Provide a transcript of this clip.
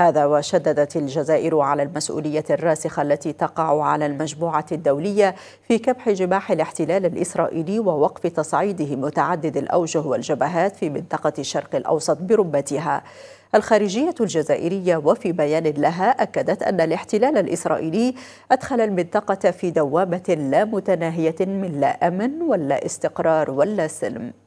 هذا وشددت الجزائر على المسؤولية الراسخة التي تقع على المجموعة الدولية في كبح جماح الاحتلال الإسرائيلي ووقف تصعيده متعدد الأوجه والجبهات في منطقة الشرق الأوسط برمتها الخارجية الجزائرية وفي بيان لها أكدت أن الاحتلال الإسرائيلي أدخل المنطقة في دوامة لا متناهية من لا أمن ولا استقرار ولا سلم